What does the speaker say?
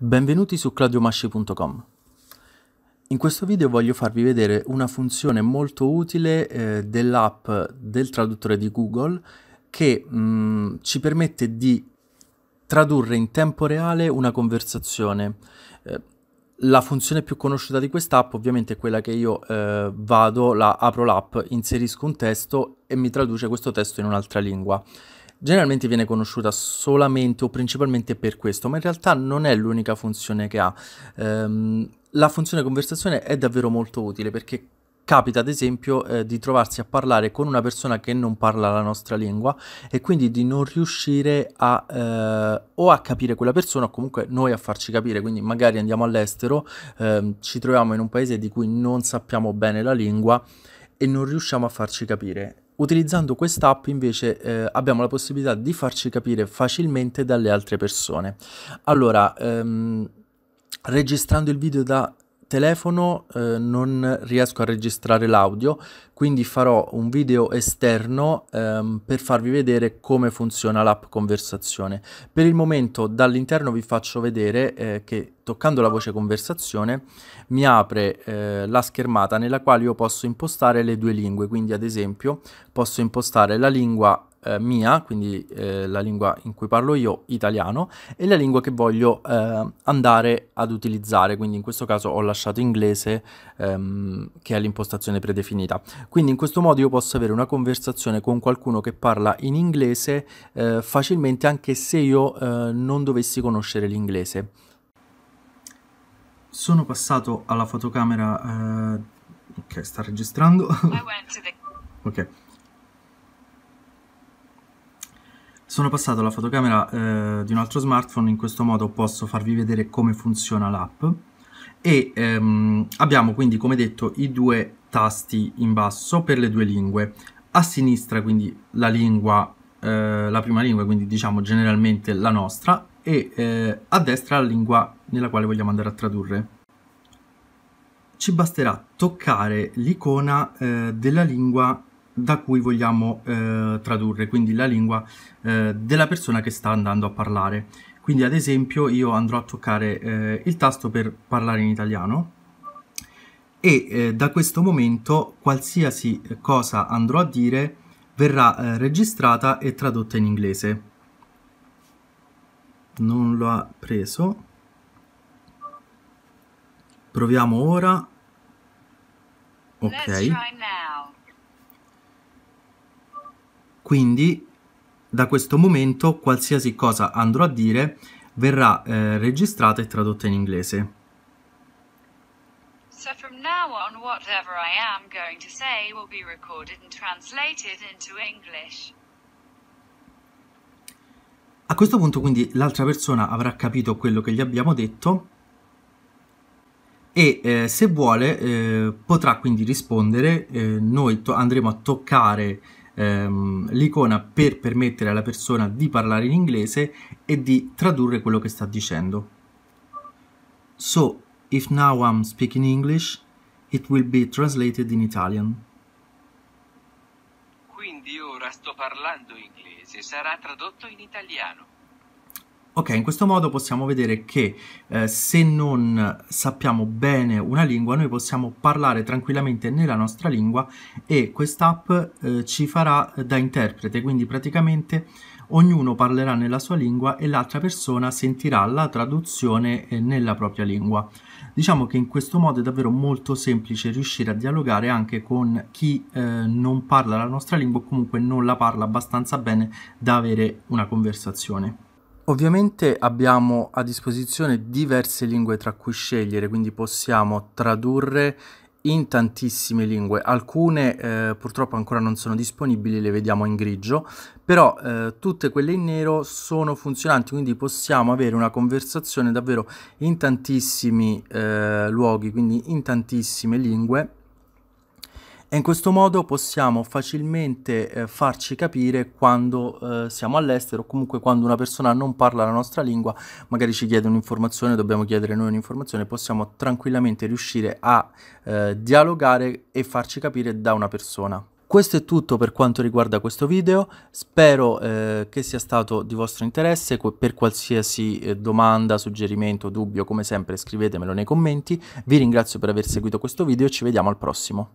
Benvenuti su claudiomasci.com In questo video voglio farvi vedere una funzione molto utile eh, dell'app del traduttore di Google che mh, mm, ci permette di tradurre in tempo reale una conversazione. Eh, la funzione più conosciuta di quest'app ovviamente è quella che io eh, vado, la, apro l'app, inserisco un testo e mi traduce questo testo in un'altra lingua. Generalmente viene conosciuta solamente o principalmente per questo, ma in realtà non è l'unica funzione che ha. Ehm, la funzione conversazione è davvero molto utile perché capita ad esempio eh, di trovarsi a parlare con una persona che non parla la nostra lingua e quindi di non riuscire a eh, o a capire quella persona o comunque noi a farci capire, quindi magari andiamo all'estero, eh, ci troviamo in un paese di cui non sappiamo bene la lingua e non riusciamo a farci capire Utilizzando quest'app invece eh, abbiamo la possibilità di farci capire facilmente dalle altre persone. Allora, ehm, registrando il video da telefono eh, non riesco a registrare l'audio quindi farò un video esterno ehm, per farvi vedere come funziona l'app conversazione per il momento dall'interno vi faccio vedere eh, che toccando la voce conversazione mi apre eh, la schermata nella quale io posso impostare le due lingue quindi ad esempio posso impostare la lingua eh, mia, quindi eh, la lingua in cui parlo io, italiano, e la lingua che voglio eh, andare ad utilizzare, quindi in questo caso ho lasciato inglese ehm, che è l'impostazione predefinita. Quindi in questo modo io posso avere una conversazione con qualcuno che parla in inglese eh, facilmente anche se io eh, non dovessi conoscere l'inglese. Sono passato alla fotocamera... ok, eh, sta registrando. ok. Sono passato alla fotocamera eh, di un altro smartphone, in questo modo posso farvi vedere come funziona l'app e ehm, abbiamo quindi come detto i due tasti in basso per le due lingue. A sinistra quindi la lingua, eh, la prima lingua, quindi diciamo generalmente la nostra e eh, a destra la lingua nella quale vogliamo andare a tradurre ci basterà toccare l'icona eh, della lingua da cui vogliamo eh, tradurre, quindi la lingua eh, della persona che sta andando a parlare. Quindi ad esempio io andrò a toccare eh, il tasto per parlare in italiano e eh, da questo momento qualsiasi cosa andrò a dire verrà eh, registrata e tradotta in inglese. Non lo ha preso. Proviamo ora. Ok. Quindi da questo momento qualsiasi cosa andrò a dire verrà eh, registrata e tradotta in inglese. So from now on whatever I am going to say will be recorded and translated into English. A questo punto quindi l'altra persona avrà capito quello che gli abbiamo detto e eh, se vuole eh, potrà quindi rispondere, eh, noi andremo a toccare ehm, l'icona per permettere alla persona di parlare in inglese e di tradurre quello che sta dicendo. So, if now I'm speaking English, it will be translated in Italian. Quindi ora sto parlando inglese, sarà tradotto in italiano. Ok, in questo modo possiamo vedere che eh, se non sappiamo bene una lingua, noi possiamo parlare tranquillamente nella nostra lingua e quest'app eh, ci farà da interprete, quindi praticamente ognuno parlerà nella sua lingua e l'altra persona sentirà la traduzione eh, nella propria lingua. Diciamo che in questo modo è davvero molto semplice riuscire a dialogare anche con chi eh, non parla la nostra lingua o comunque non la parla abbastanza bene da avere una conversazione. Ovviamente abbiamo a disposizione diverse lingue tra cui scegliere, quindi possiamo tradurre in tantissime lingue, alcune eh, purtroppo ancora non sono disponibili, le vediamo in grigio, però eh, tutte quelle in nero sono funzionanti, quindi possiamo avere una conversazione davvero in tantissimi eh, luoghi, quindi in tantissime lingue e in questo modo possiamo facilmente eh, farci capire quando eh, siamo all'estero o comunque quando una persona non parla la nostra lingua, magari ci chiede un'informazione, dobbiamo chiedere noi un'informazione, possiamo tranquillamente riuscire a eh, dialogare e farci capire da una persona. Questo è tutto per quanto riguarda questo video, spero eh, che sia stato di vostro interesse, per qualsiasi eh, domanda, suggerimento, dubbio, come sempre scrivetemelo nei commenti, vi ringrazio per aver seguito questo video e ci vediamo al prossimo.